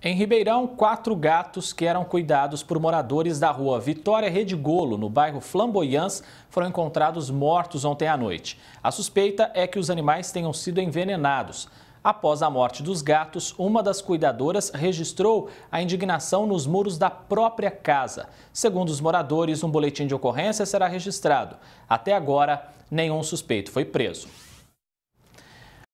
Em Ribeirão, quatro gatos que eram cuidados por moradores da rua Vitória Redigolo, no bairro Flamboyans, foram encontrados mortos ontem à noite. A suspeita é que os animais tenham sido envenenados. Após a morte dos gatos, uma das cuidadoras registrou a indignação nos muros da própria casa. Segundo os moradores, um boletim de ocorrência será registrado. Até agora, nenhum suspeito foi preso.